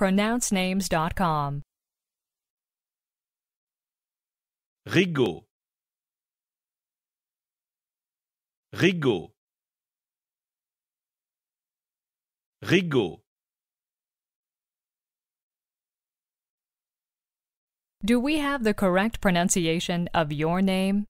pronouncenames.com. Rigaud Rigaud Rigaud Do we have the correct pronunciation of your name?